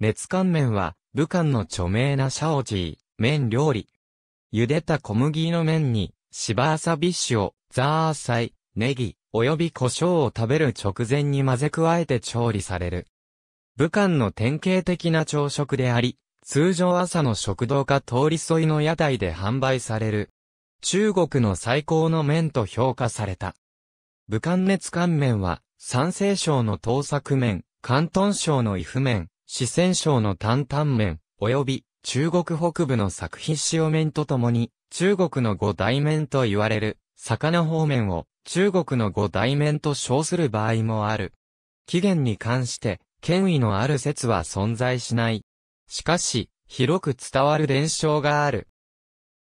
熱乾麺は、武漢の著名なシャオジー、麺料理。茹でた小麦の麺に、芝麻ビッシュを、ザーサイ、ネギ、および胡椒を食べる直前に混ぜ加えて調理される。武漢の典型的な朝食であり、通常朝の食堂か通り沿いの屋台で販売される。中国の最高の麺と評価された。武漢熱乾麺は、山西省の東作麺、広東省の伊布麺、四川省の担々麺、及び中国北部の作品塩麺とともに、中国の五大麺と言われる、魚方面を中国の五大麺と称する場合もある。起源に関して、権威のある説は存在しない。しかし、広く伝わる伝承がある。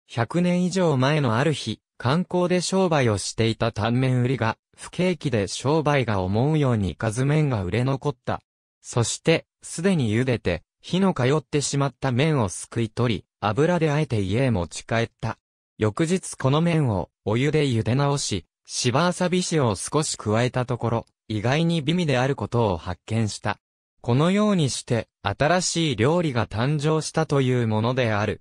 100年以上前のある日、観光で商売をしていた単麺売りが、不景気で商売が思うようにいかず麺が売れ残ったそして、すでに茹でて、火の通ってしまった麺をすくい取り、油であえて家へ持ち帰った。翌日この麺をお湯で茹で直し、芝あさび塩を少し加えたところ、意外に美味であることを発見した。このようにして、新しい料理が誕生したというものである。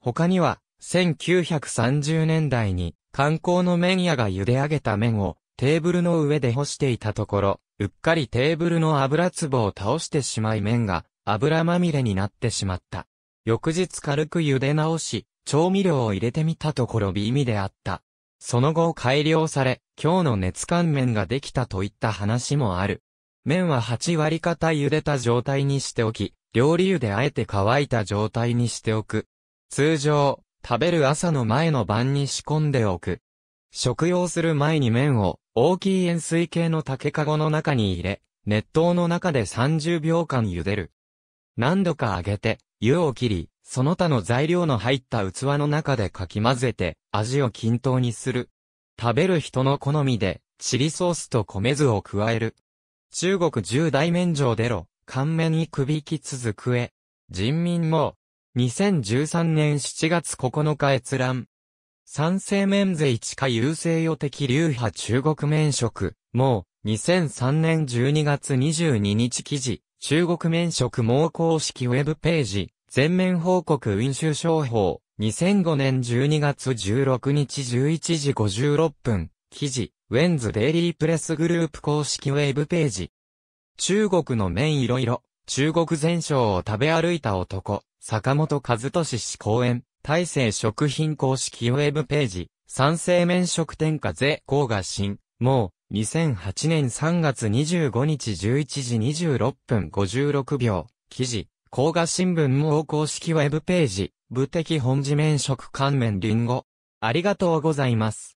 他には、1930年代に、観光の麺屋が茹で上げた麺を、テーブルの上で干していたところ、うっかりテーブルの油壺を倒してしまい麺が油まみれになってしまった。翌日軽く茹で直し、調味料を入れてみたところ微味であった。その後改良され、今日の熱乾麺ができたといった話もある。麺は8割方茹でた状態にしておき、料理油であえて乾いた状態にしておく。通常、食べる朝の前の晩に仕込んでおく。食用する前に麺を大きい塩水系の竹かごの中に入れ、熱湯の中で30秒間茹でる。何度か揚げて、湯を切り、その他の材料の入った器の中でかき混ぜて、味を均等にする。食べる人の好みで、チリソースと米酢を加える。中国十大麺場でろ、乾麺に首引き続くえ。人民も、2013年7月9日閲覧。三世免税地下優勢予的流派中国免職、もう、2003年12月22日記事、中国免職網公式ウェブページ、全面報告運州商法、2005年12月16日11時56分、記事、ウェンズデイリープレスグループ公式ウェブページ。中国の麺いろいろ、中国全省を食べ歩いた男、坂本和俊氏公演、大成食品公式ウェブページ、三成麺食添加税高が新、もう、2008年3月25日11時26分56秒、記事、高賀新聞も公式ウェブページ、部的本地麺食乾麺りんご。ありがとうございます。